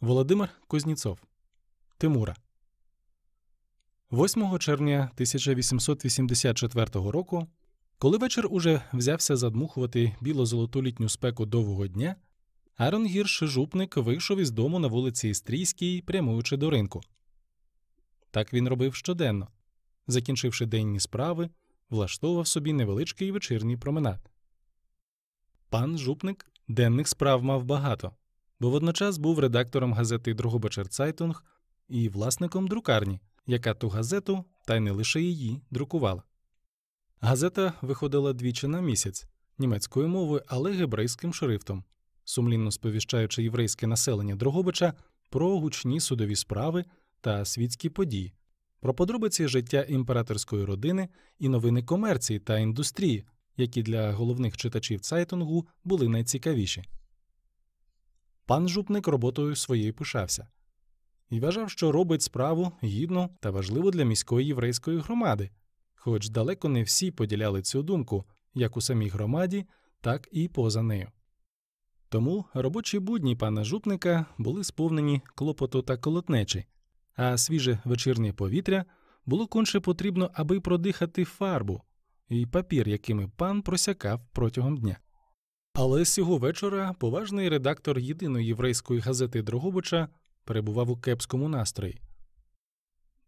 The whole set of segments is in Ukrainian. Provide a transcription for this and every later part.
Володимир Кузніцов, Тимура. 8 червня 1884 року, коли вечір уже взявся задмухувати біло-золоту літню спеку довгого дня, Арон Аронгір жупник вийшов із дому на вулиці Істрійській, прямуючи до ринку. Так він робив щоденно. Закінчивши денні справи, влаштовував собі невеличкий вечірній променад. Пан жупник денних справ мав багато бо водночас був редактором газети Другобачерцайтунг і власником друкарні, яка ту газету, та й не лише її, друкувала. Газета виходила двічі на місяць німецькою мовою, але гебрейським шрифтом, сумлінно сповіщаючи єврейське населення Дрогобича про гучні судові справи та світські події, про подробиці життя імператорської родини і новини комерції та індустрії, які для головних читачів Цайтунгу були найцікавіші. Пан жупник роботою своєю пишався і вважав, що робить справу гідну та важливу для міської єврейської громади, хоч далеко не всі поділяли цю думку як у самій громаді, так і поза нею. Тому робочі будні пана жупника були сповнені клопоту та колотнечі, а свіже вечірнє повітря було конче потрібно, аби продихати фарбу і папір, якими пан просякав протягом дня. Але цього вечора поважний редактор єдиної єврейської газети Дрогобича перебував у кепському настрої.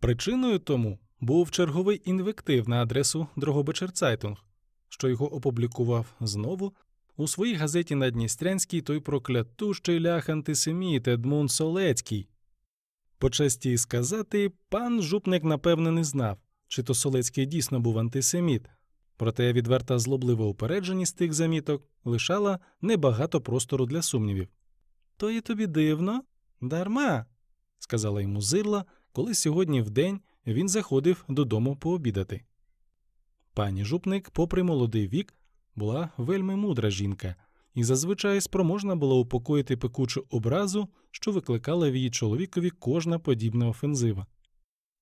Причиною тому був черговий інвектив на адресу Дрогобичерцайтунг, що його опублікував знову у своїй газеті на Дністрянській той проклятущий лях антисеміт Едмун Солецький. Почасті сказати, пан жупник напевне не знав, чи то Солецький дійсно був антисеміт. Проте відверта злоблива упередженість тих заміток лишала небагато простору для сумнівів. То і тобі дивно, дарма, сказала йому зирла, коли сьогодні в день він заходив додому пообідати. Пані жупник, попри молодий вік, була вельми мудра жінка і зазвичай спроможна була упокоїти пекучу образу, що викликала в її чоловікові кожна подібна офензива.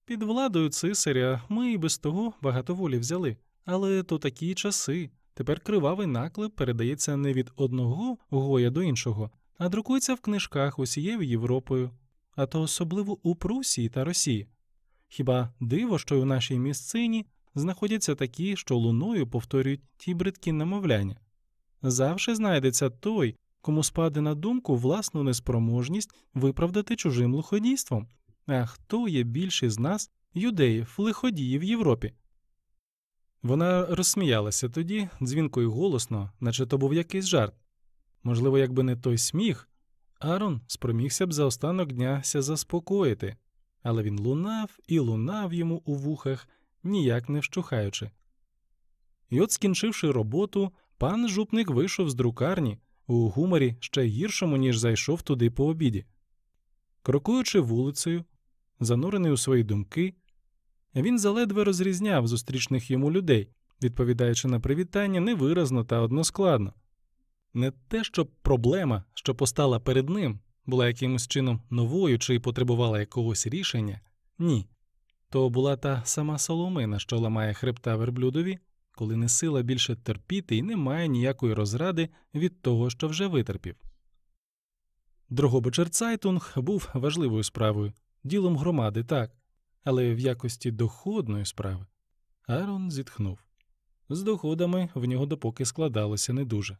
Під владою цисаря ми і без того багато волі взяли. Але то такі часи. Тепер кривавий наклеп передається не від одного гоя до іншого, а друкується в книжках усією Європою, а то особливо у Прусії та Росії. Хіба диво, що й у нашій місцині знаходяться такі, що луною повторюють ті бридкі намовляння? Завше знайдеться той, кому спаде на думку власну неспроможність виправдати чужим луходійством. А хто є більший з нас, юдеїв, лиходіїв в Європі? Вона розсміялася тоді, дзвінко і голосно, наче то був якийсь жарт. Можливо, якби не той сміх, Арон спромігся б за останок дня ся заспокоїти, але він лунав і лунав йому у вухах, ніяк не вщухаючи. І от, скінчивши роботу, пан жупник вийшов з друкарні у гуморі ще гіршому, ніж зайшов туди по обіді. Крокуючи вулицею, занурений у свої думки, він заледве розрізняв зустрічних йому людей, відповідаючи на привітання невиразно та односкладно. Не те, щоб проблема, що постала перед ним, була якимось чином новою чи потребувала якогось рішення, ні. То була та сама соломина, що ламає хребта верблюдові, коли не сила більше терпіти і має ніякої розради від того, що вже витерпів. Дрогобичерцайтунг був важливою справою, ділом громади так, але в якості доходної справи. Арон зітхнув. З доходами в нього допоки складалося не дуже.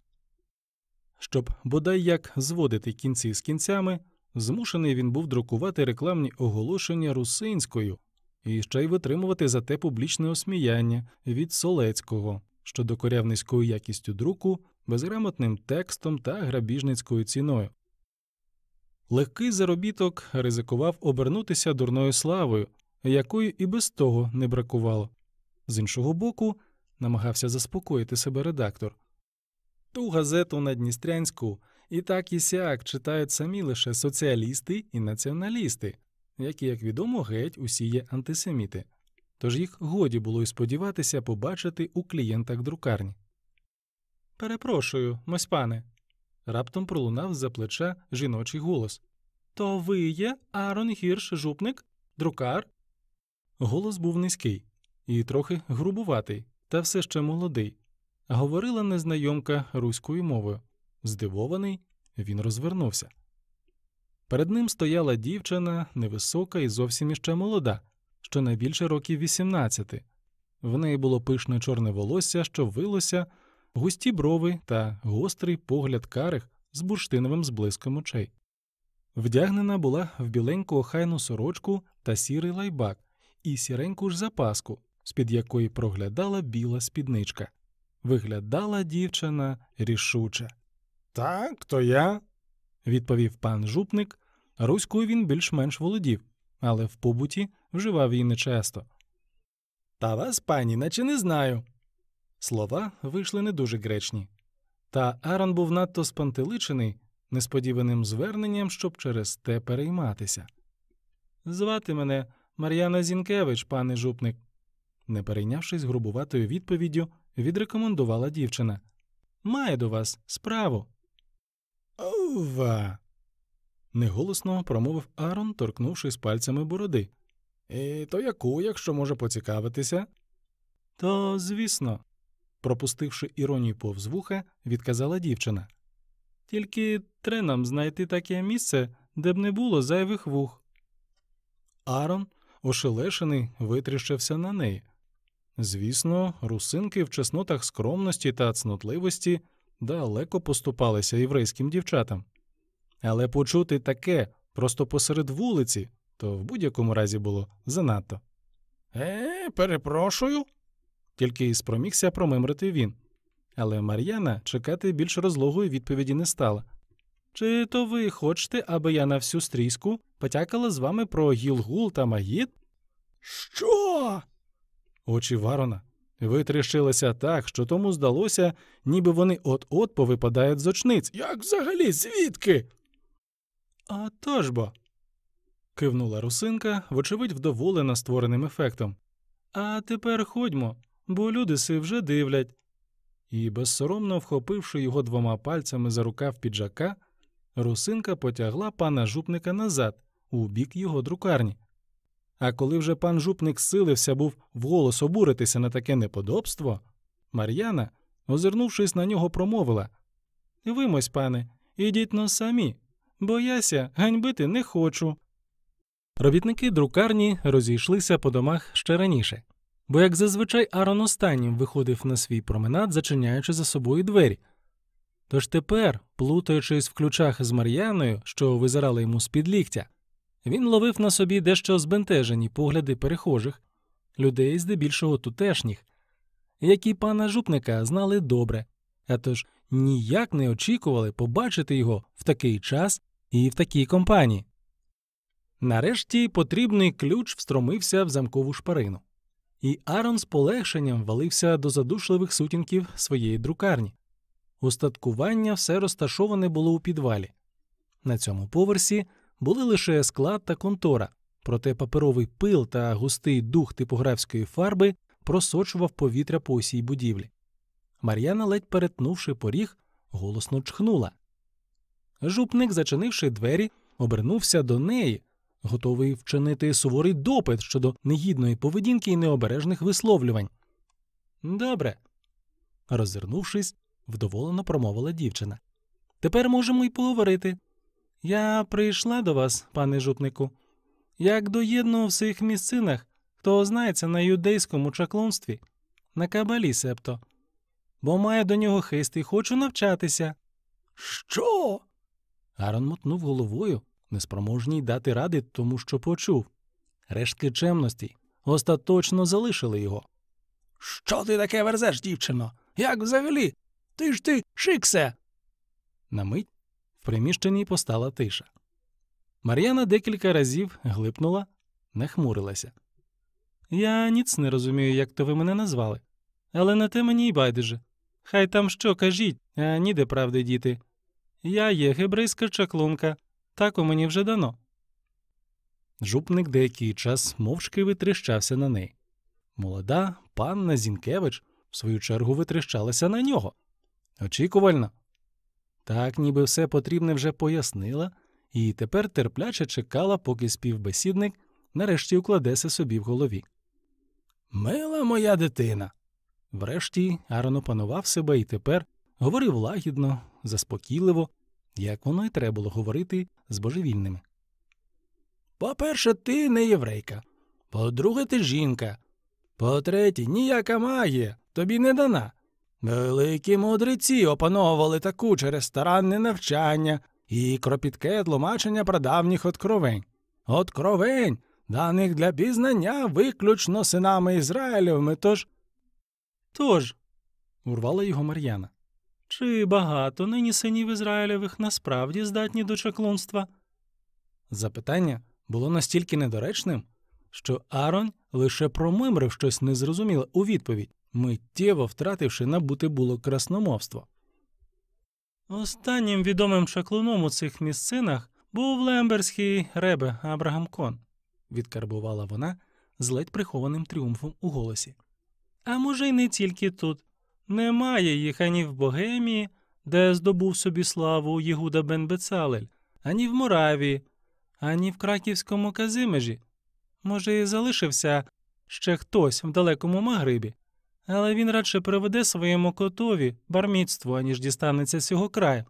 Щоб бодай як зводити кінці з кінцями, змушений він був друкувати рекламні оголошення русинською і ще й витримувати за те публічне осміяння від Солецького, що докоряв низькою якістю друку, безграмотним текстом та грабіжницькою ціною. Легкий заробіток ризикував обернутися дурною славою, якої і без того не бракувало. З іншого боку, намагався заспокоїти себе редактор. Ту газету на Дністрянську і так і сяк читають самі лише соціалісти і націоналісти, які, як відомо, геть усі є антисеміти, тож їх годі було і сподіватися побачити у клієнтах друкарні. Перепрошую, мось пане. раптом пролунав з за плеча жіночий голос. То ви є Арон Гірш жупник, друкар Голос був низький і трохи грубуватий, та все ще молодий. Говорила незнайомка руською мовою. Здивований, він розвернувся. Перед ним стояла дівчина невисока і зовсім іще молода, що найбільше років 18. В неї було пишне чорне волосся, що вилося, густі брови та гострий погляд карих з бурштиновим зблиском очей. Вдягнена була в біленьку охайну сорочку та сірий лайбак, і сіреньку ж запаску, з під якої проглядала біла спідничка. Виглядала дівчина рішуче. Так, то я, відповів пан жупник. Руською він більш-менш володів, але в побуті вживав її нечесто. Та вас, пані, наче не знаю. Слова вийшли не дуже гречні. Та Арон був надто спантеличений несподіваним зверненням, щоб через те перейматися. Звати мене Мар'яна Зінкевич, пане жупник. Не перейнявшись грубуватою відповіддю, відрекомендувала дівчина. Має до вас справу. Ова. неголосно промовив Арон, торкнувшись пальцями бороди. «І То яку, якщо може поцікавитися? То, звісно, пропустивши іронію повз вуха, відказала дівчина. Тільки треба нам знайти таке місце, де б не було зайвих вух. Арон ошелешений, витріщився на неї. Звісно, русинки в чеснотах скромності та цнотливості далеко поступалися єврейським дівчатам. Але почути таке просто посеред вулиці то в будь-якому разі було занадто. Е, перепрошую. Тільки й спромігся промимрити він. Але Мар'яна чекати більш розлогої відповіді не стала. Чи то ви хочете, аби я на всю стрійську потякала з вами про гілгул та магіт? Що? Очі Варона витріщилися так, що тому здалося, ніби вони от-от повипадають з очниць. Як взагалі, звідки? «А то ж бо. кивнула русинка, вочевидь, вдоволена створеним ефектом. А тепер ходьмо, бо люди си вже дивлять. І безсоромно вхопивши його двома пальцями за рукав піджака, Русинка потягла пана жупника назад, у бік його друкарні. А коли вже пан жупник силився, був вголос обуритися на таке неподобство, Мар'яна, озирнувшись на нього, промовила Вимось, пане, ідіть но самі, бо яся ганьбити не хочу. Робітники друкарні розійшлися по домах ще раніше, бо, як зазвичай, Арон останнім виходив на свій променад, зачиняючи за собою двері. Тож тепер, плутаючись в ключах з Мар'яною, що визирали йому з під ліктя, він ловив на собі дещо збентежені погляди перехожих, людей здебільшого тутешніх, які пана жупника знали добре, а тож ніяк не очікували побачити його в такий час і в такій компанії. Нарешті потрібний ключ встромився в замкову шпарину, і Арон з полегшенням валився до задушливих сутінків своєї друкарні. Устаткування все розташоване було у підвалі. На цьому поверсі були лише склад та контора, проте паперовий пил та густий дух типографської фарби просочував повітря по усій будівлі. Мар'яна, ледь перетнувши поріг, голосно чхнула. Жупник, зачинивши двері, обернувся до неї, готовий вчинити суворий допит щодо негідної поведінки і необережних висловлювань. Добре. Роззирнувшись, вдоволено промовила дівчина. Тепер можемо й поговорити. Я прийшла до вас, пане жупнику, як доєдно у всіх місцинах, хто знається на юдейському чаклунстві, на кабалі септо, бо маю до нього хист і хочу навчатися. Що? Гарон мотнув головою, неспроможній дати ради тому, що почув. Рештки чемності остаточно залишили його. Що ти таке верзеш, дівчино? Як взагалі ти ж ти, Шиксе. На мить в приміщенні постала тиша. Мар'яна декілька разів глипнула, нахмурилася. Я ніц не розумію, як то ви мене назвали, але на те мені й байдуже. Хай там що кажіть, а ніде правди діти. Я є гебрейська чаклунка, так у мені вже дано. Жупник деякий час мовчки витріщався на неї. Молода панна Зінкевич в свою чергу витріщалася на нього. Очікувально. Так, ніби все потрібне вже пояснила, і тепер терпляче чекала, поки співбесідник нарешті укладеся собі в голові. Мила моя дитина. Врешті Арон опанував себе і тепер говорив лагідно, заспокійливо, як воно й треба було говорити з божевільними. По перше, ти не єврейка. По друге, ти жінка. По третє, ніяка магія тобі не дана. Великі мудреці опановували таку через старанне навчання і кропітке тлумачення прадавніх откровень. Откровень, даних для пізнання виключно синами Ізраїлевими, тож. Тож, урвала його Мар'яна. Чи багато нині синів Ізраїлевих насправді здатні до чаклунства? Запитання було настільки недоречним, що Арон лише промимрив щось незрозуміле у відповідь миттєво втративши набути було красномовство. Останнім відомим шаклуном у цих місцинах був лемберський ребе Абрагам Кон, відкарбувала вона з ледь прихованим тріумфом у голосі. А може, й не тільки тут. Немає їх ані в Богемії, де здобув собі славу Єгуда Бен Бецалель, ані в Моравії, ані в Краківському Казимежі. Може, і залишився ще хтось в далекому Магрибі, але він радше приведе своєму котові барміцтво, аніж дістанеться цього краю.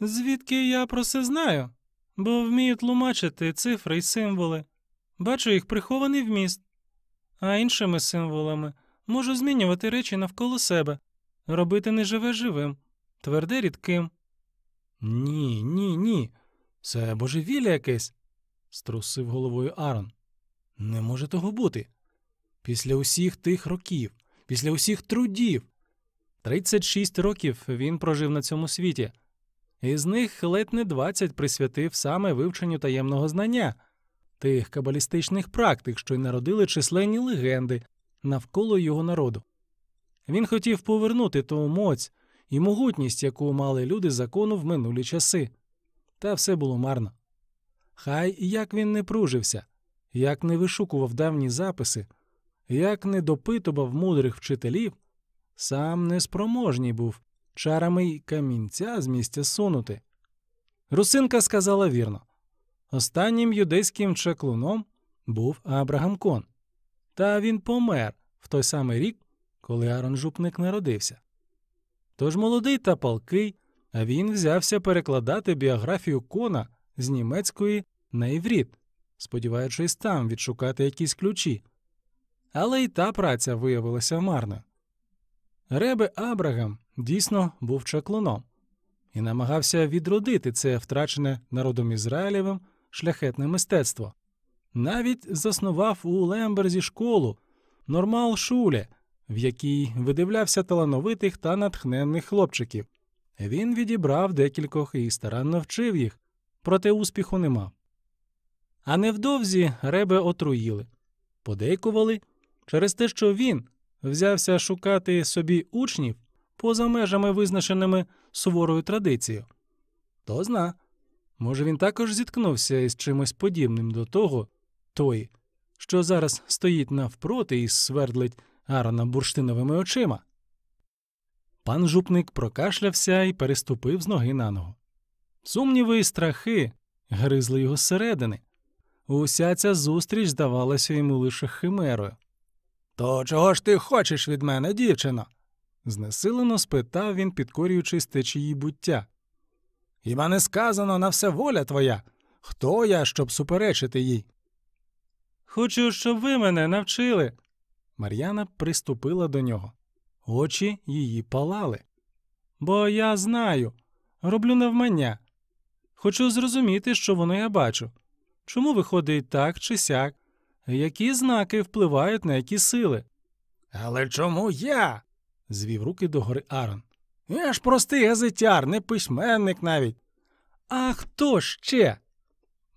Звідки я про це знаю? Бо вмію тлумачити цифри й символи, бачу їх прихований вміст, а іншими символами можу змінювати речі навколо себе, робити неживе живим, тверде рідким. Ні, ні, ні. Це божевілля якесь, струсив головою Арон. Не може того бути. Після усіх тих років, після усіх трудів. 36 років він прожив на цьому світі, із них ледь не 20 присвятив саме вивченню таємного знання, тих кабалістичних практик, що й народили численні легенди навколо його народу. Він хотів повернути ту моць і могутність, яку мали люди закону в минулі часи, та все було марно. Хай як він не пружився, як не вишукував давні записи як не допитував мудрих вчителів, сам неспроможній був чарами й камінця з місця сунути. Русинка сказала вірно останнім юдейським чаклуном був Абрагам Кон, та він помер в той самий рік, коли Арон Жупник народився. Тож молодий та палкий, а він взявся перекладати біографію кона з німецької на івріт, сподіваючись там відшукати якісь ключі але й та праця виявилася марною. Ребе Абрагам дійсно був чаклуном і намагався відродити це втрачене народом Ізраїлевим шляхетне мистецтво, навіть заснував у Лемберзі школу нормал шуле, в якій видивлявся талановитих та натхненних хлопчиків. Він відібрав декількох і старанно вчив їх, проте успіху не мав. А невдовзі ребе отруїли, подейкували. Через те, що він взявся шукати собі учнів поза межами, визначеними суворою традицією. То зна, може, він також зіткнувся із чимось подібним до того, той, що зараз стоїть навпроти і свердлить Арона бурштиновими очима. Пан жупник прокашлявся і переступив з ноги на ногу. Сумніви і страхи гризли його зсередини. Уся ця зустріч здавалася йому лише химерою. То чого ж ти хочеш від мене, дівчино? знесилено спитав він, підкорюючись течії буття. Хіба не сказано на все воля твоя. Хто я, щоб суперечити їй? Хочу, щоб ви мене навчили. Мар'яна приступила до нього. Очі її палали. Бо я знаю, роблю навмання. Хочу зрозуміти, що воно я бачу. Чому виходить так чи сяк? Які знаки впливають на які сили? Але чому я? звів руки догори Арон. Я ж простий газетяр, не письменник навіть. А хто ще?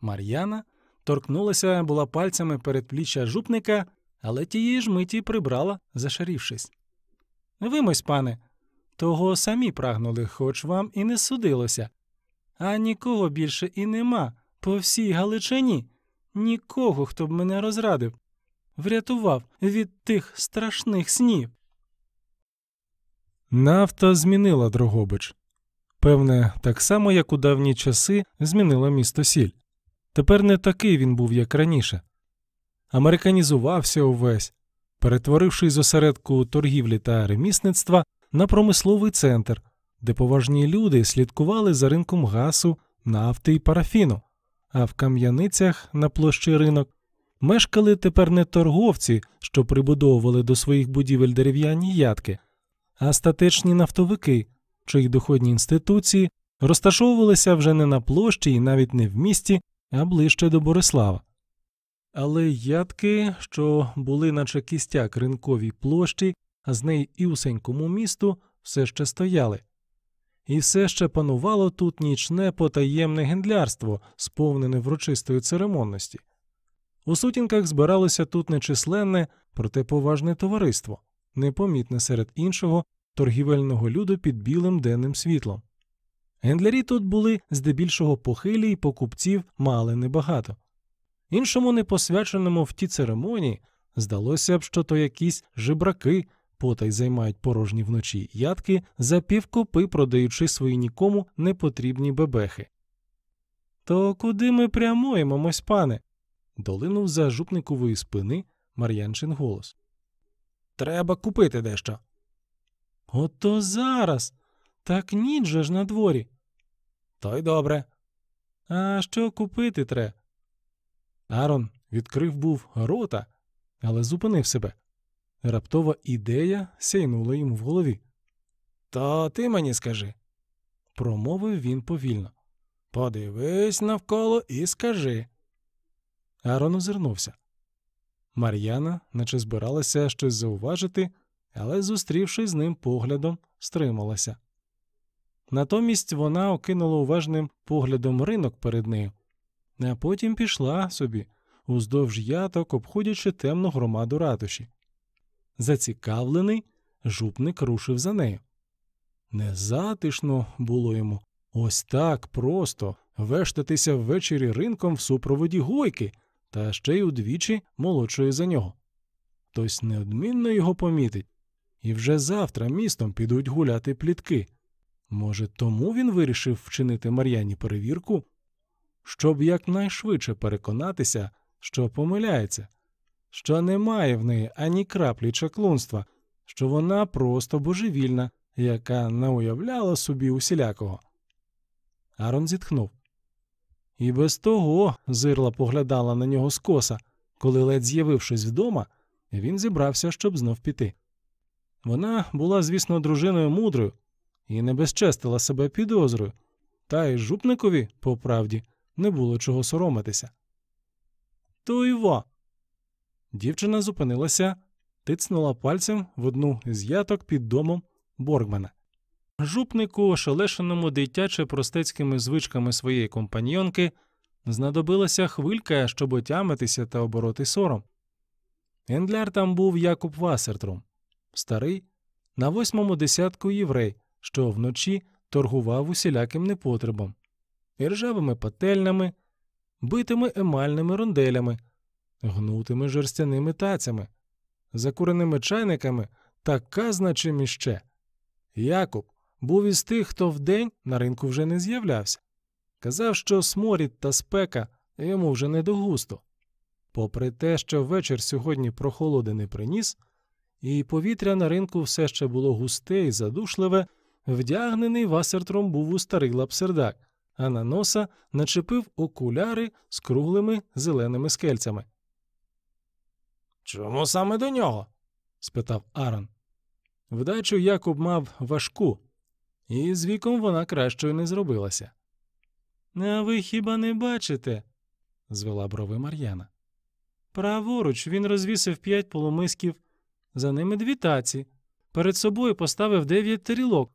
Мар'яна торкнулася була пальцями перед пліччя жупника, але тієї ж миті прибрала, зашарівшись. Вимось, пане, того самі прагнули, хоч вам і не судилося, а нікого більше і нема по всій Галичині нікого, хто б мене розрадив, врятував від тих страшних снів. Нафта змінила Дрогобич. Певне, так само, як у давні часи змінила місто сіль. Тепер не такий він був, як раніше. Американізувався увесь, перетворивши зосередку торгівлі та ремісництва на промисловий центр, де поважні люди слідкували за ринком гасу, нафти і парафіну а в Кам'яницях на площі ринок мешкали тепер не торговці, що прибудовували до своїх будівель дерев'яні ядки, а статичні нафтовики, чиї доходні інституції розташовувалися вже не на площі і навіть не в місті, а ближче до Борислава. Але ядки, що були, наче кістяк ринковій площі, а з неї і усенькому місту, все ще стояли і все ще панувало тут нічне потаємне гендлярство, сповнене врочистої церемонності. У сутінках збиралося тут нечисленне, проте поважне товариство, непомітне серед іншого торгівельного люду під білим денним світлом. Гендлярі тут були здебільшого похилі і покупців мали небагато. Іншому непосвяченому в ті церемонії здалося б, що то якісь жебраки, потай займають порожні вночі ядки, за півкопи продаючи свої нікому непотрібні бебехи. То куди ми прямуємось, пане? долинув за жупникової спини Мар'янчин голос. Треба купити дещо. Ото зараз. Так ніч же ж на дворі!» То й добре. А що купити треба? Арон відкрив був рота, але зупинив себе. Раптова ідея сяйнула йому в голові. То ти мені скажи, промовив він повільно. Подивись навколо і скажи. Арон озирнувся. Мар'яна, наче збиралася щось зауважити, але, зустрівшись з ним поглядом, стрималася. Натомість вона окинула уважним поглядом ринок перед нею, а потім пішла собі, уздовж яток, обходячи темну громаду ратуші. Зацікавлений, жупник рушив за нею. Незатишно було йому ось так просто вештатися ввечері ринком в супроводі гойки, та ще й удвічі молодшої за нього. Хтось неодмінно його помітить, і вже завтра містом підуть гуляти плітки. Може, тому він вирішив вчинити Мар'яні перевірку, щоб якнайшвидше переконатися, що помиляється що немає в неї ані краплі чаклунства, що вона просто божевільна, яка не уявляла собі усілякого. Арон зітхнув. І без того зирла поглядала на нього скоса, коли, ледь з'явившись вдома, він зібрався, щоб знов піти. Вона була, звісно, дружиною мудрою і не безчестила себе підозрою, та й жупникові, по правді, не було чого соромитися. То й во, Дівчина зупинилася, тицнула пальцем в одну з яток під домом Боргмана. Жупнику, ошелешеному дитяче простецькими звичками своєї компаньонки, знадобилася хвилька, щоб отямитися та обороти сором. Енгляр там був Якуб Васертрум, старий, на восьмому десятку єврей, що вночі торгував усіляким непотребом, іржавими пательнями, битими емальними ронделями, гнутими жерстяними тацями, закуреними чайниками та казна чим іще. Якуб був із тих, хто вдень на ринку вже не з'являвся. Казав, що сморід та спека йому вже не до густу. Попри те, що вечір сьогодні прохолоди не приніс, і повітря на ринку все ще було густе і задушливе, вдягнений Васертром був у старий лапсердак, а на носа начепив окуляри з круглими зеленими скельцями. Чому саме до нього? спитав Аран. Вдачу Якуб мав важку, і з віком вона кращою не зробилася. А ви хіба не бачите? звела брови Мар'яна. Праворуч він розвісив п'ять полумисків, за ними дві таці. Перед собою поставив дев'ять тарілок,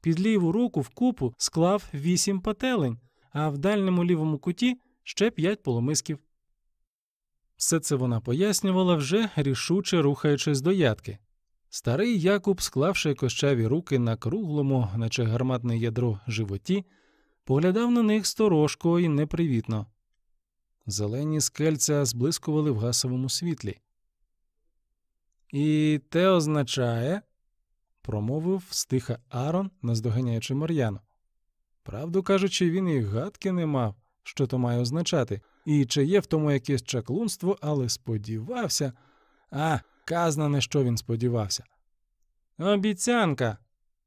під ліву руку в купу склав вісім пателень, а в дальньому лівому куті ще п'ять полумисків. Все це вона пояснювала вже рішуче рухаючись до ядки. Старий Якуб, склавши кощаві руки на круглому, наче гарматне ядро животі, поглядав на них сторожко і непривітно. Зелені скельця зблискували в гасовому світлі. І те означає, промовив стиха Арон, наздоганяючи Мар'яну. Правду кажучи, він і гадки не мав, що то має означати і чи є в тому якесь чаклунство, але сподівався. А, казна не що він сподівався. Обіцянка.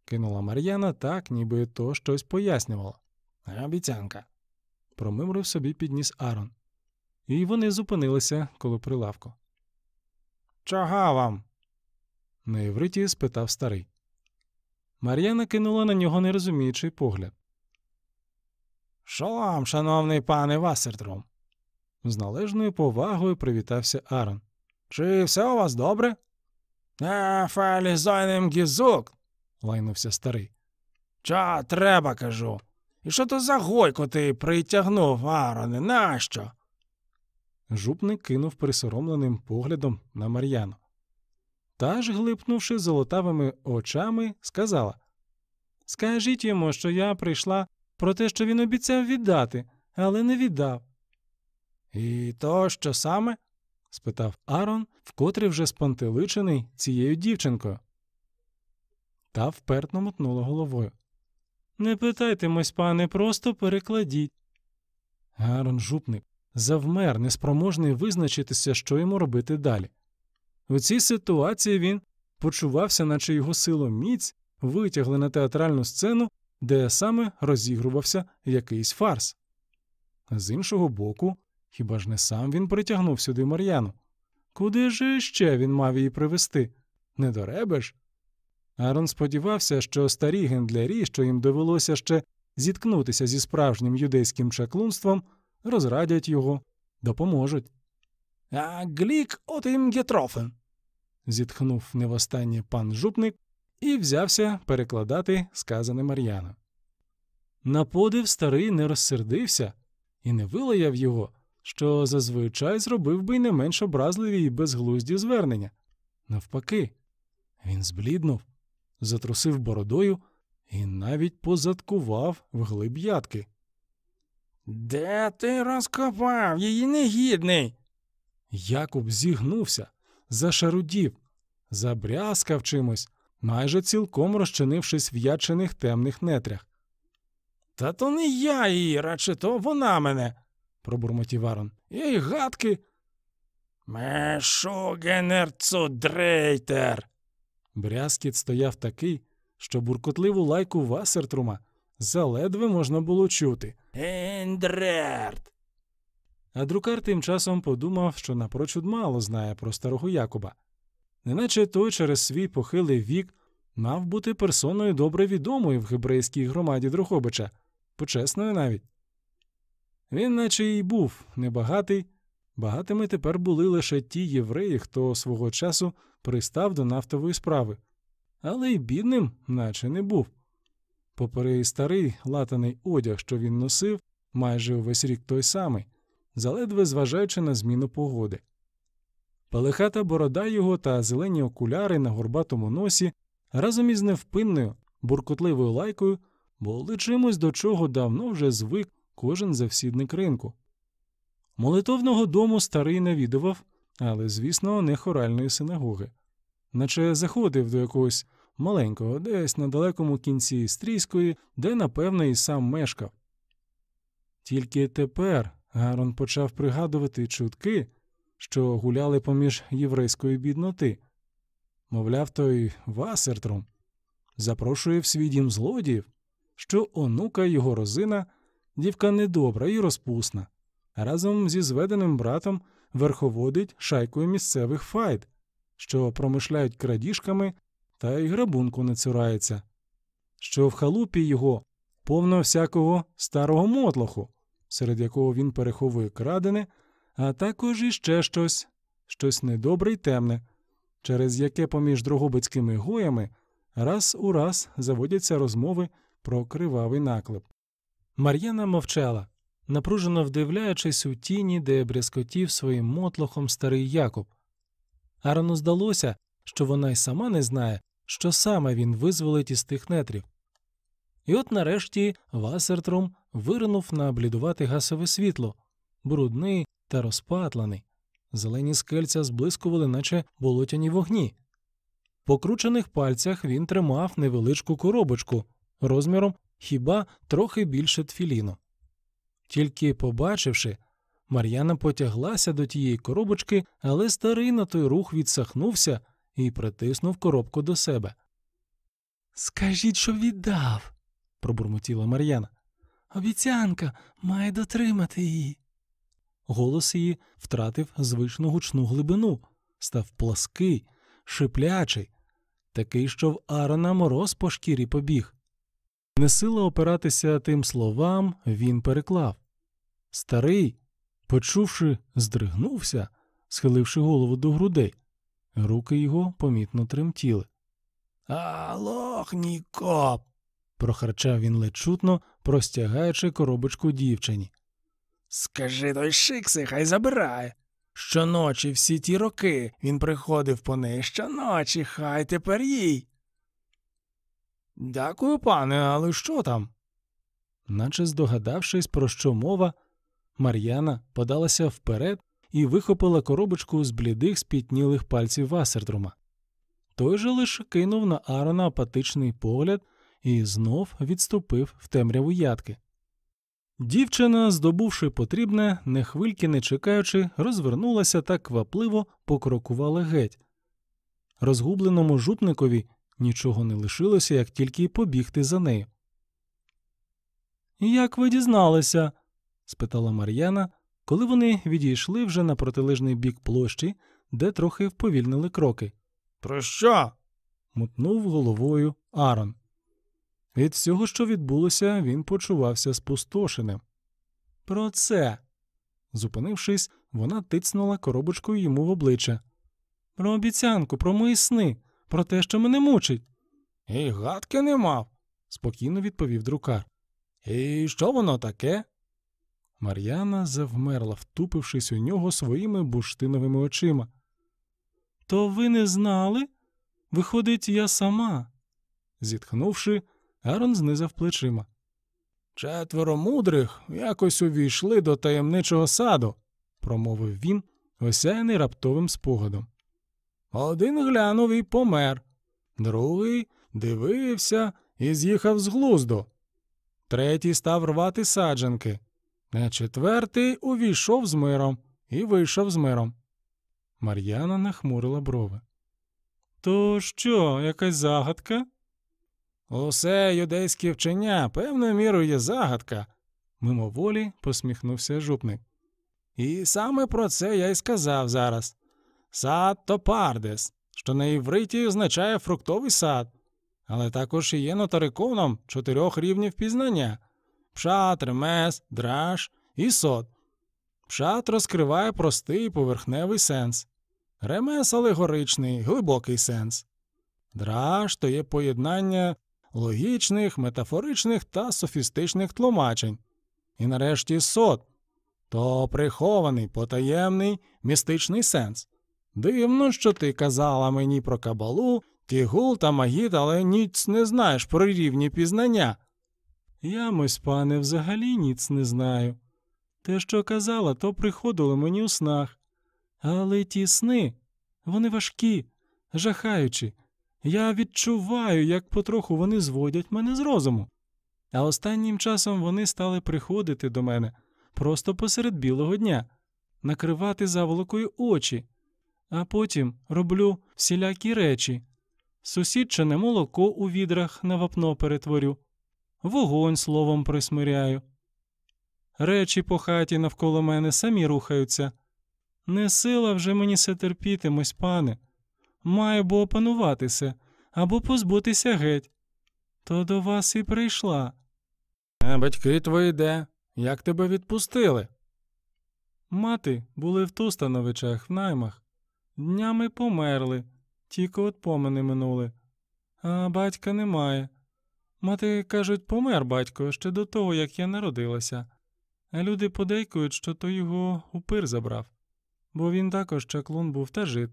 кинула Мар'яна так, ніби то щось пояснювала. Обіцянка. промимрив собі підніс Арон. І вони зупинилися коло прилавку. Чого вам? На євриті спитав старий. Мар'яна кинула на нього нерозуміючий погляд. Шолом, шановний пане Вассертром. З належною повагою привітався Арон. Чи все у вас добре? «А, «Е, фалізайним гізук, лайнувся старий. Ча треба, кажу. І що то за гойку ти притягнув, Ароне, нащо? Жупник кинув присоромленим поглядом на Мар'яну. Та ж, глипнувши золотавими очами, сказала Скажіть йому, що я прийшла про те, що він обіцяв віддати, але не віддав. І то що саме? спитав Арон, вкотре вже спантеличений цією дівчинкою. Та впертно мотнула головою. Не питайтемось, пане, просто перекладіть. Гарон жупник завмер, неспроможний визначитися, що йому робити далі. У цій ситуації він почувався, наче його силоміць витягли на театральну сцену, де саме розігрувався якийсь фарс. З іншого боку, Хіба ж не сам він притягнув сюди Мар'яну? Куди ж ще він мав її привезти? Не до ребеш? Арон сподівався, що старі гендлярі, що їм довелося ще зіткнутися зі справжнім юдейським чаклунством, розрадять його, допоможуть. А глік отим гетрофен. зітхнув невостаннє пан жупник і взявся перекладати сказане Мар'яна. На подив старий не розсердився і не вилаяв його що зазвичай зробив би й не менш образливі й безглузді звернення. Навпаки, він збліднув, затрусив бородою і навіть позадкував вглиб ядки. Де ти розкопав її негідний? Якуб зігнувся, зашарудів, забрязкав чимось, майже цілком розчинившись в ячених темних нетрях. Та то не я її, радше то вона мене пробурмотів Арон. Єй, гадки. Мешугенерцудрейтер. Брязкіт стояв такий, що буркотливу лайку Васертрума заледве можна було чути. Індрерт! А друкар тим часом подумав, що напрочуд мало знає про старого Якоба, неначе той через свій похилий вік мав бути персоною добре відомою в гебрейській громаді Дрохобича, почесною навіть. Він, наче й був небагатий, багатими тепер були лише ті євреї, хто свого часу пристав до нафтової справи, але й бідним, наче не був. Попри старий латаний одяг, що він носив, майже увесь рік той самий, заледве зважаючи на зміну погоди. Пелехата борода його та зелені окуляри на горбатому носі разом із невпинною, буркотливою лайкою були чимось, до чого давно вже звик кожен завсідник ринку. Молитовного дому старий навідував, але, звісно, не хоральної синагоги, наче заходив до якогось маленького, десь на далекому кінці стрійської, де, напевно, і сам мешкав. Тільки тепер Гарон почав пригадувати чутки, що гуляли поміж єврейської бідноти, мовляв, той Васертрум запрошує в свій дім злодіїв, що онука його розина. Дівка недобра і розпусна. Разом зі зведеним братом верховодить шайкою місцевих файт, що промишляють крадіжками та й грабунку не цурається, що в халупі його повно всякого старого мотлоху, серед якого він переховує крадене, а також іще щось, щось недобре й темне, через яке поміж дрогобицькими гоями раз у раз заводяться розмови про кривавий наклеп. Мар'яна мовчала, напружено вдивляючись у тіні, де брязкотів своїм мотлохом старий Якоб, Арану здалося, що вона й сама не знає, що саме він визволить із тих нетрів. І от нарешті Васертрум виринув на блідувати гасове світло, брудний та розпатлений, Зелені скельця зблискували, наче болотяні вогні. По кручених пальцях він тримав невеличку коробочку розміром хіба трохи більше тфіліну. Тільки побачивши, Мар'яна потяглася до тієї коробочки, але старий на той рух відсахнувся і притиснув коробку до себе. Скажіть, що віддав, пробурмотіла Мар'яна. Обіцянка має дотримати її. Голос її втратив звичну гучну глибину, став плаский, шиплячий, такий, що в Арона мороз по шкірі побіг. Несила опиратися тим словам, він переклав. Старий, почувши, здригнувся, схиливши голову до грудей. Руки його помітно тремтіли. «Алох, Нікоп!» – прохарчав він ледь чутно, простягаючи коробочку дівчині. Скажи той шикси, хай забирає. Щоночі всі ті роки він приходив по неї щоночі, хай тепер їй. Дякую, пане, але що там? Наче здогадавшись, про що мова, Мар'яна подалася вперед і вихопила коробочку з блідих спітнілих пальців Васердрума. Той же лише кинув на Арона апатичний погляд і знов відступив в темряву ядки. Дівчина, здобувши потрібне, не хвильки не чекаючи, розвернулася та квапливо покрокувала геть. Розгубленому жупникові Нічого не лишилося, як тільки й побігти за нею. Як ви дізналися? спитала Мар'яна, коли вони відійшли вже на протилежний бік площі, де трохи вповільнили кроки. Про що? мутнув головою Арон. Від всього, що відбулося, він почувався спустошеним. Про це. Зупинившись, вона тицнула коробочкою йому в обличчя. Про обіцянку, про мої сни про те, що мене мучить. І гадки не мав, спокійно відповів друкар. І що воно таке? Мар'яна завмерла, втупившись у нього своїми буштиновими очима. То ви не знали? Виходить, я сама. Зітхнувши, Арон знизав плечима. Четверо мудрих якось увійшли до таємничого саду, промовив він, осяяний раптовим спогадом. Один глянув і помер, другий дивився і з'їхав з глузду. Третій став рвати саджанки, а четвертий увійшов з миром і вийшов з миром. Мар'яна нахмурила брови. То що, якась загадка? Усе юдейське вчення певною мірою є загадка, мимоволі посміхнувся жупник. І саме про це я й сказав зараз. Сад Топардес, що на івриті означає фруктовий сад, але також і є нотариконом чотирьох рівнів пізнання пшат, ремес, драж і сот. Пшат розкриває простий поверхневий сенс, ремес алегоричний, глибокий сенс. Драж то є поєднання логічних, метафоричних та софістичних тлумачень. І нарешті сот то прихований потаємний містичний сенс. Дивно, що ти казала мені про кабалу, тігул та магіт, але ніц не знаєш про рівні пізнання. Я, мось, пане, взагалі ніц не знаю. Те, що казала, то приходило мені у снах. Але ті сни, вони важкі, жахаючі. Я відчуваю, як потроху вони зводять мене з розуму. А останнім часом вони стали приходити до мене просто посеред білого дня, накривати заволокою очі а потім роблю всілякі речі. Сусідчине молоко у відрах на вапно перетворю, вогонь словом присмиряю. Речі по хаті навколо мене самі рухаються. Не сила вже мені се терпітимось, пане. Маю бо опануватися або позбутися геть. То до вас і прийшла. А батьки твої де? Як тебе відпустили? Мати були в Тустановичах в наймах. Днями померли, тільки от помини минули, а батька немає. Мати, кажуть, помер батько ще до того, як я народилася, а люди подейкують, що то його упир забрав, бо він також чаклун був та жит.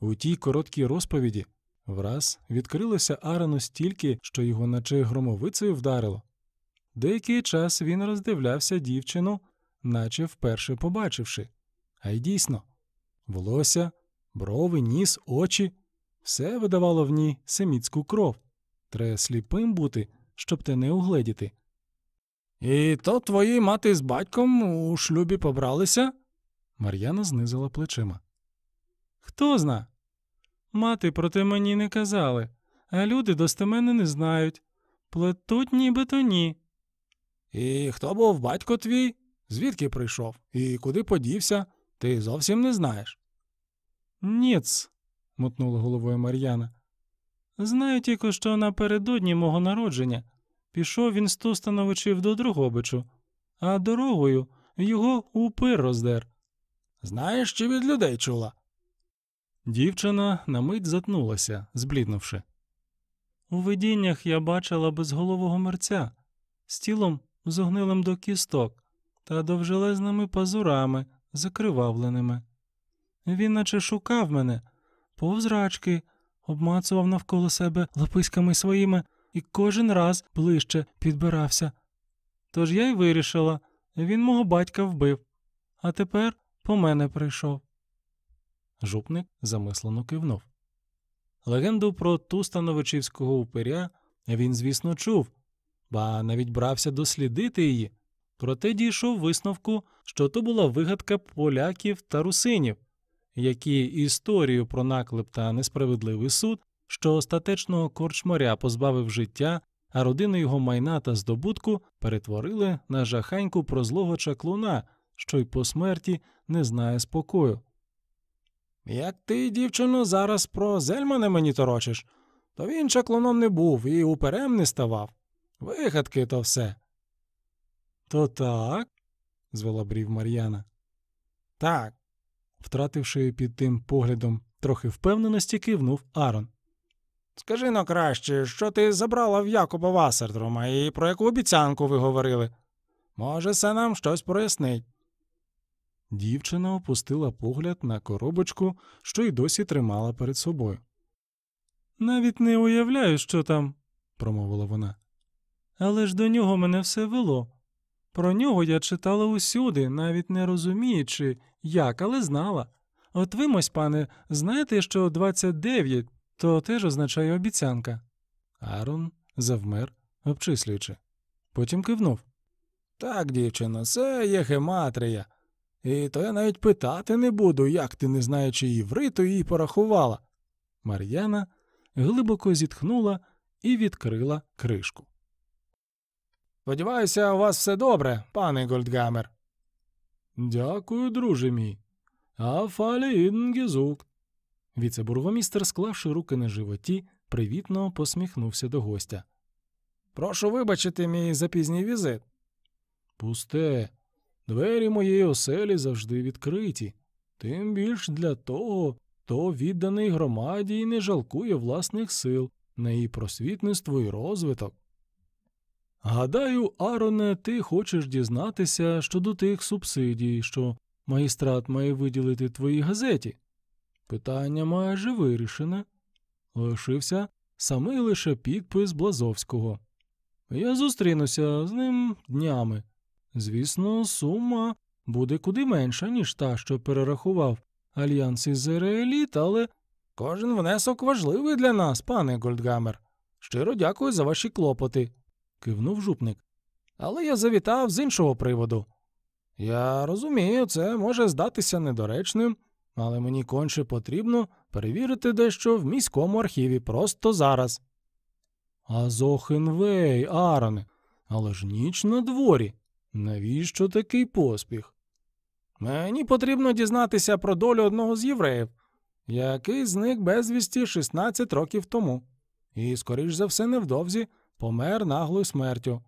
У тій короткій розповіді враз відкрилося Арану стільки, що його наче громовицею вдарило. Деякий час він роздивлявся дівчину, наче вперше побачивши, а й дійсно волосся, брови, ніс, очі все видавало в ній семіцьку кров. Треба сліпим бути, щоб те не угледіти. І то твої мати з батьком у шлюбі побралися? Мар'яна знизила плечима. Хто зна? Мати проти мені не казали, а люди достеменно не знають. Плетуть нібито ні. І хто був батько твій? Звідки прийшов? І куди подівся? Ти зовсім не знаєш? Ніц, мотнула головою Мар'яна. Знаю тільки, що напередодні мого народження пішов він з Тустановичів до Другобичу, а дорогою його упир роздер. Знаєш, чи від людей чула? Дівчина на мить затнулася, збліднувши. У видіннях я бачила безголового мерця з тілом зогнилим до кісток та довжелезними пазурами закривавленими. Він наче шукав мене, повзрачки, обмацував навколо себе лаписьками своїми і кожен раз ближче підбирався. Тож я й вирішила він мого батька вбив, а тепер по мене прийшов. Жупник замислено кивнув. Легенду про ту становичівського упиря він, звісно, чув, ба навіть брався дослідити її, проте дійшов висновку, що то була вигадка поляків та русинів, які історію про наклеп та несправедливий суд, що остатечного корчмаря позбавив життя, а родину його майна та здобутку перетворили на жаханьку про злого чаклуна, що й по смерті не знає спокою. Як ти, дівчино, зараз про Зельмана мені торочиш, то він чаклуном не був і уперем не ставав. Вигадки то все. То так, звела брів Мар'яна. Так. Втративши під тим поглядом трохи впевненості, кивнув Арон. Скажи но краще, що ти забрала в Якоба Вассердрома і про яку обіцянку ви говорили? Може, це нам щось прояснить. Дівчина опустила погляд на коробочку, що й досі тримала перед собою. Навіть не уявляю, що там, промовила вона. Але ж до нього мене все вело. Про нього я читала усюди, навіть не розуміючи, як, але знала. От ви, мось, пане, знаєте, що 29 то теж означає обіцянка. Арон завмер, обчислюючи. Потім кивнув. Так, дівчино, це є гематрія. І то я навіть питати не буду, як ти, не знаючи івриту, її порахувала. Мар'яна глибоко зітхнула і відкрила кришку. Сподіваюся, у вас все добре, пане Гольдгамер. Дякую, друже мій. Афалі інгізук. Віцебургомістер, склавши руки на животі, привітно посміхнувся до гостя. Прошу вибачити мій запізній візит. Пусте, двері моєї оселі завжди відкриті, тим більш для того, хто відданий громаді і не жалкує власних сил на її просвітництво і розвиток. Гадаю, Ароне, ти хочеш дізнатися щодо тих субсидій, що магістрат має виділити твоїй газеті. Питання майже вирішене. Лишився самий лише підпис Блазовського. Я зустрінуся з ним днями. Звісно, сума буде куди менша, ніж та, що перерахував альянс із Рееліт, але кожен внесок важливий для нас, пане Гольдгамер. Щиро дякую за ваші клопоти кивнув жупник. Але я завітав з іншого приводу. Я розумію, це може здатися недоречним, але мені конче потрібно перевірити дещо в міському архіві просто зараз. Азохенвей, Аране, але ж ніч на дворі. Навіщо такий поспіх? Мені потрібно дізнатися про долю одного з євреїв, який зник безвісті 16 років тому, і, скоріш за все, невдовзі помер наглою смертю.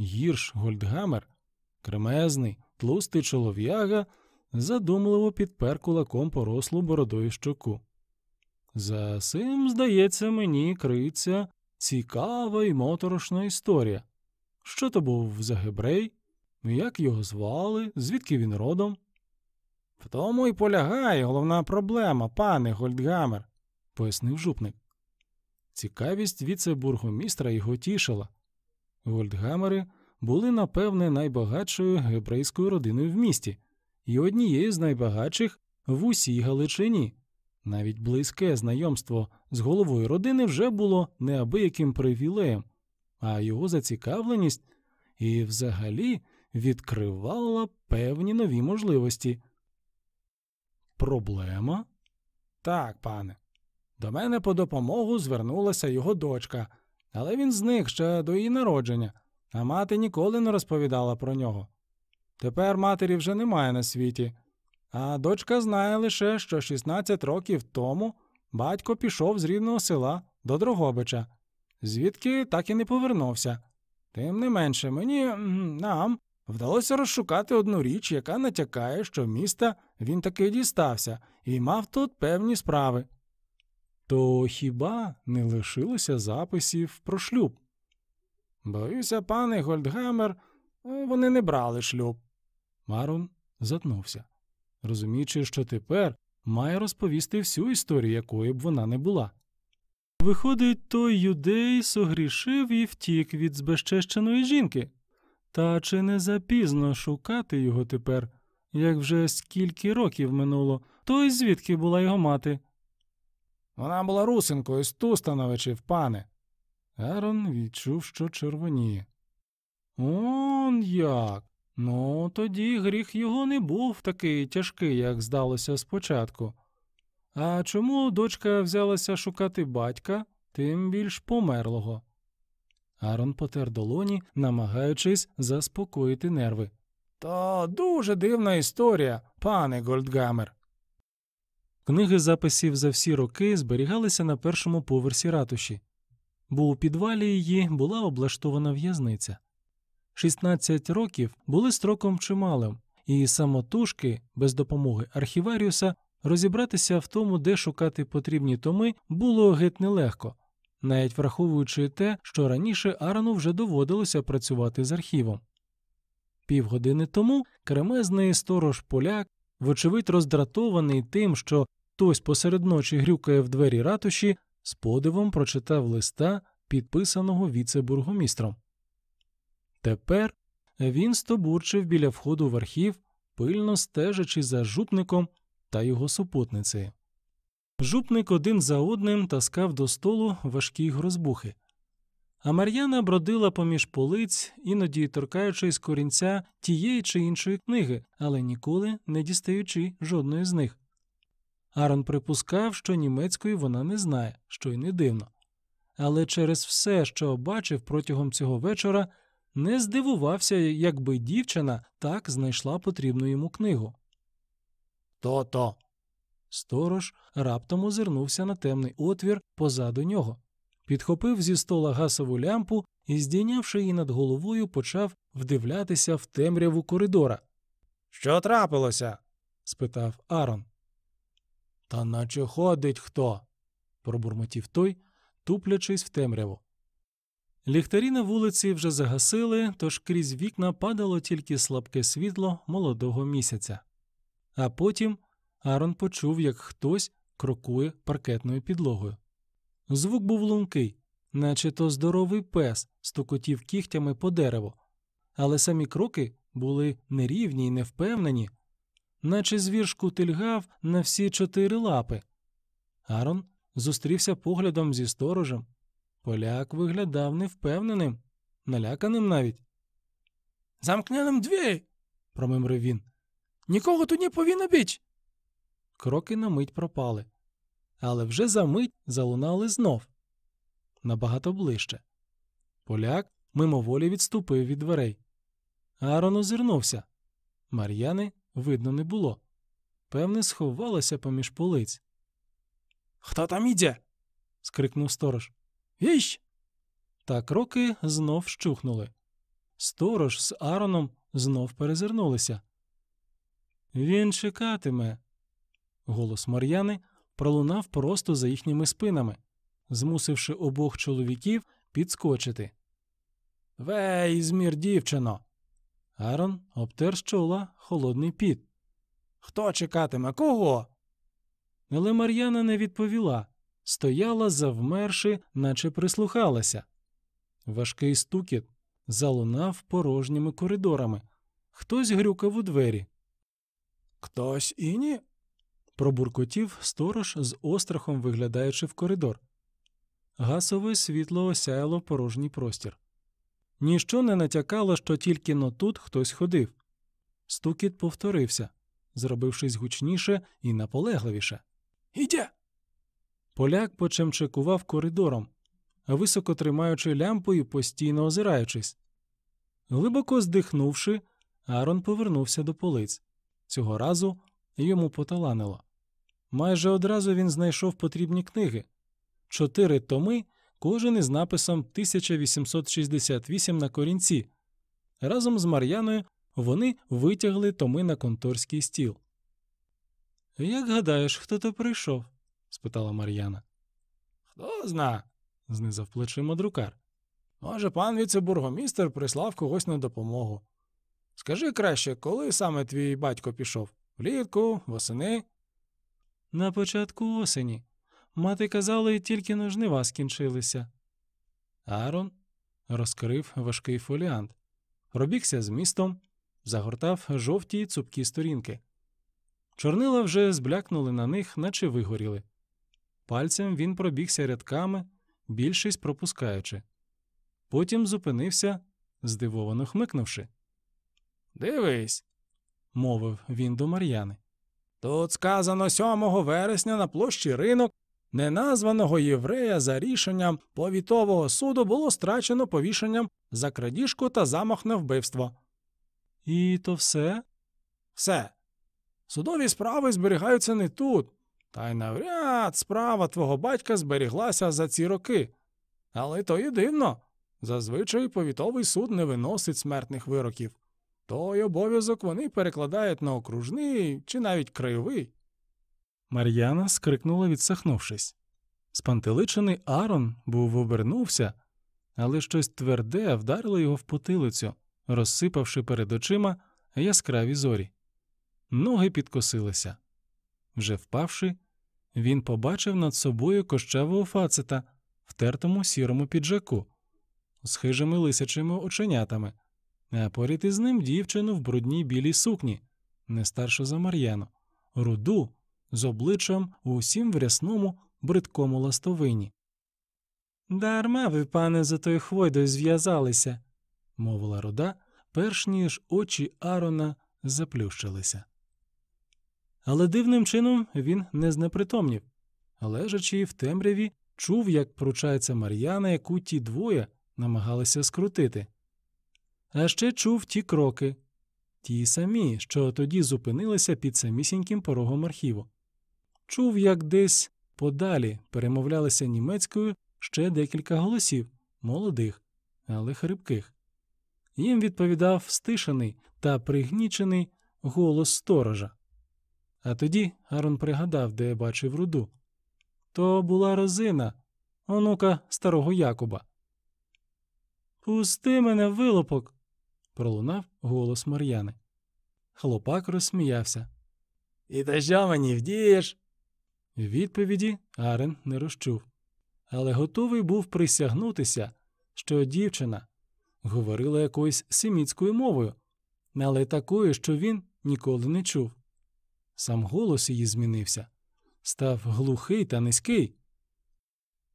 Гірш Гольдгамер, кремезний, тлустий чолов'яга, задумливо підпер кулаком порослу бородою щоку. За сим, здається, мені криться цікава і моторошна історія. Що то був за гебрей, як його звали, звідки він родом? В тому і полягає головна проблема, пане Гольдгамер, пояснив жупник. Цікавість віце бургомістра його тішила. Вольтгамери були, напевне, найбагатшою гебрейською родиною в місті і однією з найбагатших в усій Галичині. Навіть близьке знайомство з головою родини вже було неабияким привілеєм, а його зацікавленість і взагалі відкривала певні нові можливості. Проблема? Так, пане. До мене по допомогу звернулася його дочка, але він зник ще до її народження, а мати ніколи не розповідала про нього. Тепер матері вже немає на світі, а дочка знає лише, що 16 років тому батько пішов з рідного села до Дрогобича, звідки так і не повернувся. Тим не менше, мені нам вдалося розшукати одну річ, яка натякає, що міста він таки дістався і мав тут певні справи то хіба не лишилося записів про шлюб? Боюся, пане Гольдгамер, е, вони не брали шлюб. Марон затнувся, розуміючи, що тепер має розповісти всю історію, якої б вона не була. Виходить, той юдей согрішив і втік від збезчещеної жінки. Та чи не запізно шукати його тепер, як вже скільки років минуло, то й звідки була його мати? Вона була русинкою з Тустановичів, пане. Ерон відчув, що червоніє. Он як? Ну, тоді гріх його не був такий тяжкий, як здалося спочатку. А чому дочка взялася шукати батька, тим більш померлого? Арон потер долоні, намагаючись заспокоїти нерви. То дуже дивна історія, пане Гольдгамер. Книги записів за всі роки зберігалися на першому поверсі ратуші, бо у підвалі її була облаштована в'язниця. 16 років були строком чималим, і самотужки, без допомоги архіваріуса, розібратися в тому, де шукати потрібні томи, було геть нелегко, навіть враховуючи те, що раніше Арану вже доводилося працювати з архівом. Півгодини тому кремезний сторож поляк вочевидь роздратований тим, що хтось посеред ночі грюкає в двері ратуші, з подивом прочитав листа, підписаного віце-бургомістром. Тепер він стобурчив біля входу в архів, пильно стежачи за жупником та його супутницею. Жупник один за одним таскав до столу важкі грозбухи. А Мар'яна бродила поміж полиць, іноді торкаючись корінця тієї чи іншої книги, але ніколи не дістаючи жодної з них. Арон припускав, що німецької вона не знає, що й не дивно. Але через все, що бачив протягом цього вечора, не здивувався, якби дівчина так знайшла потрібну йому книгу. То то. Сторож раптом озирнувся на темний отвір позаду нього підхопив зі стола гасову лямпу і, здійнявши її над головою, почав вдивлятися в темряву коридора. Що трапилося? спитав Арон. Та наче ходить хто? пробурмотів той, туплячись в темряву. Ліхтарі на вулиці вже загасили, тож крізь вікна падало тільки слабке світло молодого місяця. А потім Арон почув, як хтось крокує паркетною підлогою. Звук був лункий, наче то здоровий пес стукотів кігтями по дереву, але самі кроки були нерівні й невпевнені, наче звір тильгав на всі чотири лапи. Арон зустрівся поглядом зі сторожем. Поляк виглядав невпевненим, наляканим навіть. Замкненим дві. промимрив він. Нікого тут не повинно біч. Кроки на мить пропали але вже за мить залунали знов набагато ближче. Поляк мимоволі відступив від дверей. Арон озирнувся. Мар'яни видно не було. Певне, сховалася поміж полиць. Хто там іде? скрикнув сторож. Віщ. Та кроки знов щухнули. Сторож з Ароном знов перезирнулися. Він чекатиме. Голос Мар'яни пролунав просто за їхніми спинами, змусивши обох чоловіків підскочити. Вей, змір, дівчино. Арон обтер з чола холодний піт. Хто чекатиме? Кого? Але Мар'яна не відповіла, стояла, завмерши, наче прислухалася. Важкий стукіт залунав порожніми коридорами. Хтось грюкав у двері. Хтось іні? пробуркотів сторож з острахом виглядаючи в коридор. Гасове світло осяяло порожній простір. Ніщо не натякало, що тільки но тут хтось ходив. Стукіт повторився, зробившись гучніше і наполегливіше. «Іде!» Поляк почемчикував коридором, високо тримаючи лямпу і постійно озираючись. Глибоко здихнувши, Арон повернувся до полиць. Цього разу йому поталанило. Майже одразу він знайшов потрібні книги чотири томи, кожен із написом 1868 на корінці. Разом з Мар'яною вони витягли томи на конторський стіл. Як гадаєш, хто то прийшов? спитала Мар'яна. Хто зна, знизав плечима друкар. Може, пан віце бургомістер прислав когось на допомогу. Скажи краще, коли саме твій батько пішов? Влітку, восени. На початку осені. Мати казала, і тільки ножнива скінчилися. Арон розкрив важкий фоліант, пробігся з містом, загортав жовті цупкі сторінки. Чорнила вже зблякнули на них, наче вигоріли. Пальцем він пробігся рядками, більшість пропускаючи. Потім зупинився, здивовано хмикнувши. Дивись, мовив він до Мар'яни. Тут сказано 7 вересня на площі ринок неназваного єврея за рішенням повітового суду було страчено повішенням за крадіжку та замах на вбивство. І то все? Все. Судові справи зберігаються не тут. Та й навряд справа твого батька зберіглася за ці роки. Але то і дивно. Зазвичай повітовий суд не виносить смертних вироків той обов'язок вони перекладають на окружний чи навіть краєвий. Мар'яна скрикнула, відсахнувшись. Спантеличений Арон був обернувся, але щось тверде вдарило його в потилицю, розсипавши перед очима яскраві зорі. Ноги підкосилися. Вже впавши, він побачив над собою кощавого фацета в тертому сірому піджаку з хижими лисячими оченятами а поряд із ним дівчину в брудній білій сукні, не старшу за Мар'яну, руду з обличчям у усім врясному бридкому ластовині. Дарма ви, пане, за тою хвойдою зв'язалися, мовила руда, перш ніж очі Арона заплющилися. Але дивним чином він не знепритомнів. Лежачи в темряві, чув, як пручається Мар'яна, яку ті двоє намагалися скрутити а ще чув ті кроки, ті самі, що тоді зупинилися під самісіньким порогом архіву. Чув, як десь подалі перемовлялися німецькою ще декілька голосів, молодих, але хрипких. Їм відповідав стишений та пригнічений голос сторожа. А тоді Арон пригадав, де бачив руду. То була розина, онука старого Якуба. Пусти мене, вилопок, пролунав голос Мар'яни. Хлопак розсміявся. І та що мені вдієш? Відповіді Арен не розчув, але готовий був присягнутися, що дівчина говорила якоюсь сімітською мовою, але такою, що він ніколи не чув. Сам голос її змінився, став глухий та низький.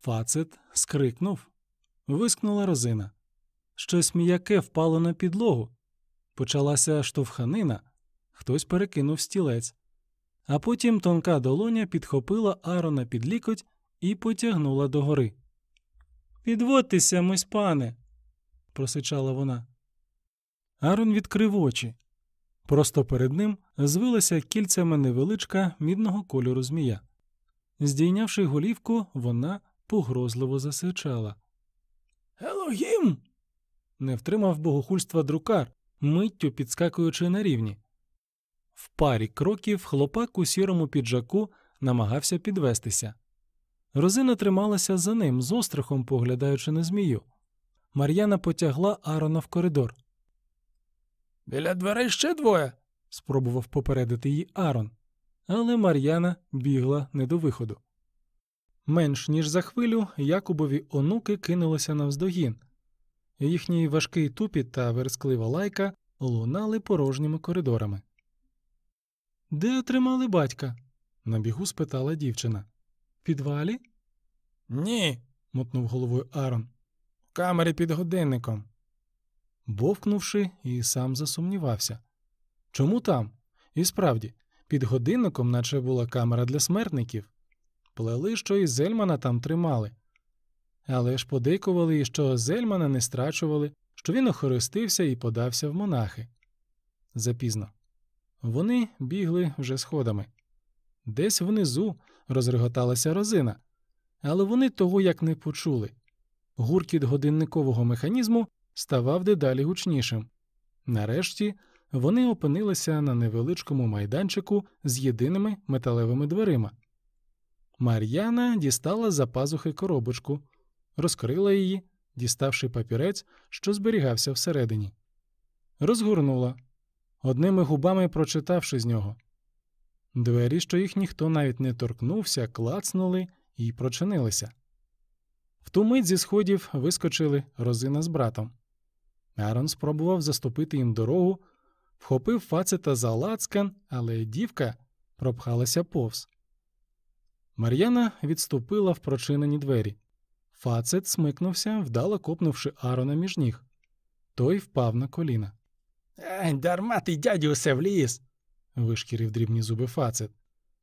Фацет скрикнув. Вискнула розина. Щось м'яке впало на підлогу. Почалася штовханина, хтось перекинув стілець, а потім тонка долоня підхопила Арона під лікоть і потягнула догори. Підводьтеся, мось пане, просичала вона. Арон відкрив очі. Просто перед ним звилася кільцями невеличка мідного кольору змія. Здійнявши голівку, вона погрозливо засичала. Елогім не втримав богохульства друкар, миттю підскакуючи на рівні. В парі кроків хлопак у сірому піджаку намагався підвестися. Розина трималася за ним, з острахом поглядаючи на змію. Мар'яна потягла Арона в коридор. Біля дверей ще двоє. спробував попередити її Арон, але Мар'яна бігла не до виходу. Менш ніж за хвилю Якубові онуки кинулися навздогін, їхній важкий тупіт та версклива лайка лунали порожніми коридорами. Де отримали батька? на бігу спитала дівчина. В підвалі? Ні. мотнув головою Арон. В камері під годинником. Бовкнувши, і сам засумнівався. Чому там? І справді, під годинником, наче була камера для смертників. Плели, що і Зельмана там тримали, але ж подейкували, що Зельмана не страчували, що він охористився і подався в монахи. Запізно. Вони бігли вже сходами. Десь внизу розреготалася розина, але вони того як не почули. Гуркіт годинникового механізму ставав дедалі гучнішим. Нарешті вони опинилися на невеличкому майданчику з єдиними металевими дверима. Мар'яна дістала за пазухи коробочку, розкрила її, діставши папірець, що зберігався всередині. Розгорнула, одними губами прочитавши з нього. Двері, що їх ніхто навіть не торкнувся, клацнули і прочинилися. В ту мить зі сходів вискочили Розина з братом. Арон спробував заступити їм дорогу, вхопив фацета за лацкан, але дівка пропхалася повз. Мар'яна відступила в прочинені двері. Фацет смикнувся, вдало копнувши Арона між ніг. Той впав на коліна. Ей дарма ти, дядю, усе вліз. вишкірив дрібні зуби Фацет.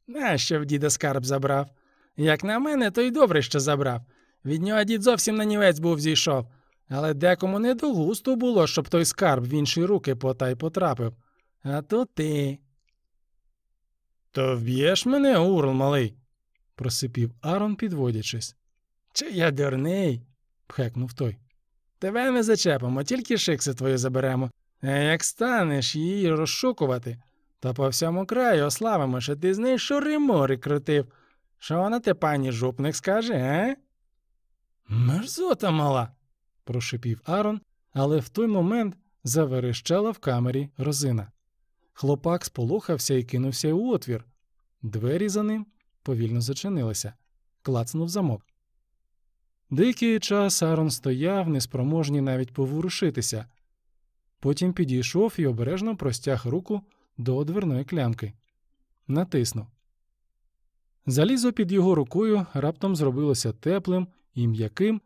Нащо в діда скарб забрав? Як на мене, то й добре, що забрав. Від нього дід зовсім на нівець був зійшов. Але декому не до густу було, щоб той скарб в інші руки потай потрапив. А то ти. То вб'єш мене, урл малий, просипів Арон, підводячись. Чи я дурний? пхекнув той. Тебе не зачепимо, тільки шикси твою заберемо. А Як станеш її розшукувати, то по всьому краю ославимо, що ти з неї шури-мури крутив. Що вона те пані жупник скаже, е? Мерзота мала, прошипів Арон, але в той момент заверещала в камері розина. Хлопак сполохався і кинувся у отвір. Двері за ним повільно зачинилися, клацнув замок. Деякий час Арон стояв, неспроможні навіть поворушитися, потім підійшов і обережно простяг руку до дверної клямки, натиснув. Залізо під його рукою раптом зробилося теплим і м'яким,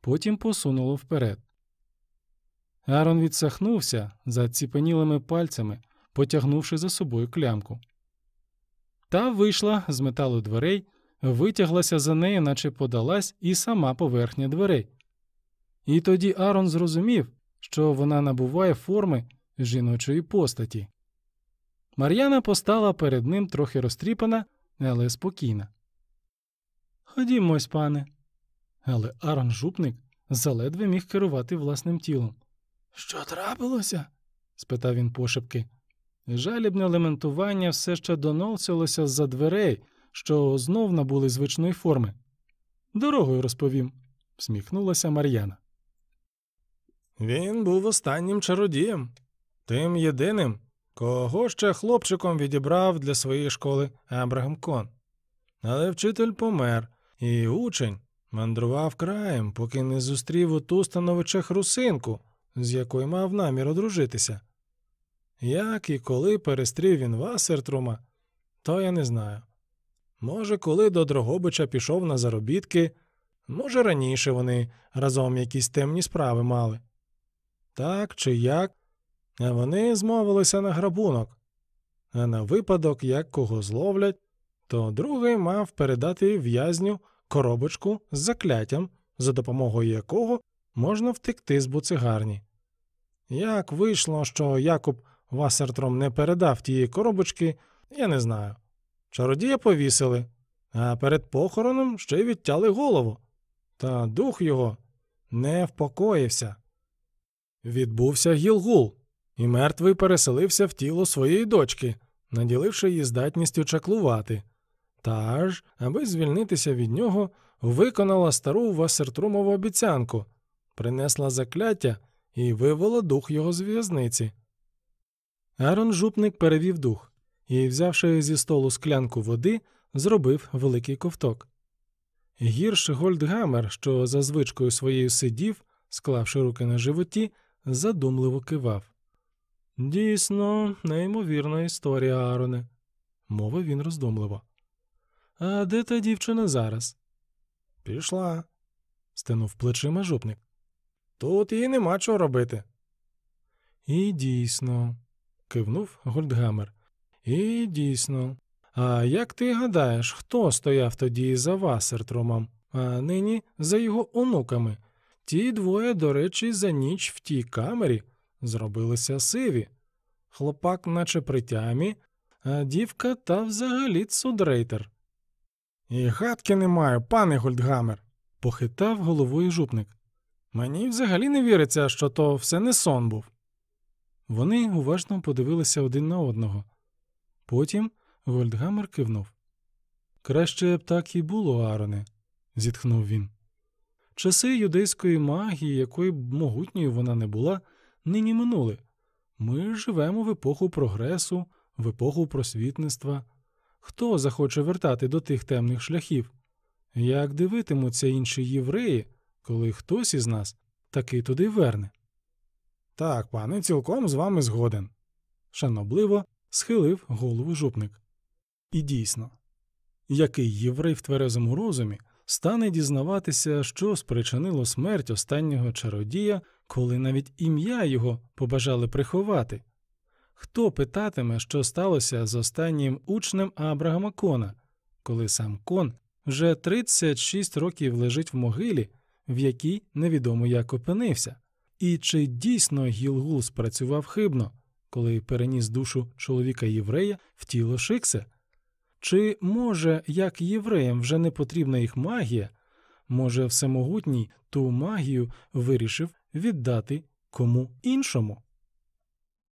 потім посунуло вперед. Арон відсахнувся за ціпенілими пальцями, потягнувши за собою клямку. Та вийшла з металу дверей, витяглася за нею, наче подалась, і сама поверхня дверей. І тоді Арон зрозумів, що вона набуває форми жіночої постаті. Мар'яна постала перед ним трохи розтріпана, але спокійна. Ходімось, пане. Але Арон жупник заледве міг керувати власним тілом. Що трапилося? спитав він пошепки. Жалібне лементування все ще доносилося з за дверей що знов набули звичної форми. Дорогою розповім, всміхнулася Мар'яна. Він був останнім чародієм, тим єдиним, кого ще хлопчиком відібрав для своєї школи Абрагам Кон. Але вчитель помер, і учень мандрував краєм, поки не зустрів у ту становичах русинку, з якою мав намір одружитися. Як і коли перестрів він Васертрума, то я не знаю. Може, коли до Дрогобича пішов на заробітки, може, раніше вони разом якісь темні справи мали. Так чи як? А вони змовилися на грабунок. А на випадок, як кого зловлять, то другий мав передати в'язню коробочку з закляттям, за допомогою якого можна втекти з буцигарні. Як вийшло, що Якуб Васертром не передав тієї коробочки, я не знаю. Чародія повісили, а перед похороном ще й відтяли голову. Та дух його не впокоївся. Відбувся гілгул, і мертвий переселився в тіло своєї дочки, наділивши її здатністю чаклувати. Та ж, аби звільнитися від нього, виконала стару Васертрумову обіцянку, принесла закляття і вивела дух його з в'язниці. Арон жупник перевів дух і, взявши зі столу склянку води, зробив великий ковток. Гірш Гольдгамер, що за звичкою своєю сидів, склавши руки на животі, задумливо кивав. Дійсно, неймовірна історія, Ароне, мовив він роздумливо. А де та дівчина зараз? Пішла, стенув плечима жупник. Тут їй нема чого робити. І дійсно, кивнув Гольдгамер. І дійсно. А як ти гадаєш, хто стояв тоді за Васертромом, а нині за його онуками? Ті двоє, до речі, за ніч в тій камері зробилися сиві. Хлопак, наче притямі, а дівка та взагалі цудрейтер. І гадки не маю, пане Гольдгамер, похитав головою жупник. Мені взагалі не віриться, що то все не сон був. Вони уважно подивилися один на одного. Потім Вольдгамер кивнув. Краще б так і було, Ароне, зітхнув він. Часи юдейської магії, якої б могутньою вона не була, нині минули. Ми живемо в епоху прогресу, в епоху просвітництва. Хто захоче вертати до тих темних шляхів? Як дивитимуться інші євреї, коли хтось із нас таки туди верне? Так, пане, цілком з вами згоден, шанобливо схилив голову жопник. І дійсно, який єврей в тверезому розумі стане дізнаватися, що спричинило смерть останнього чародія, коли навіть ім'я його побажали приховати? Хто питатиме, що сталося з останнім учнем Абрагама Кона, коли сам кон вже 36 років лежить в могилі, в якій невідомо як опинився, і чи дійсно Гілгул спрацював хибно? коли переніс душу чоловіка єврея в тіло Шикса? Чи може, як євреям вже не потрібна їх магія, може, всемогутній ту магію вирішив віддати кому іншому?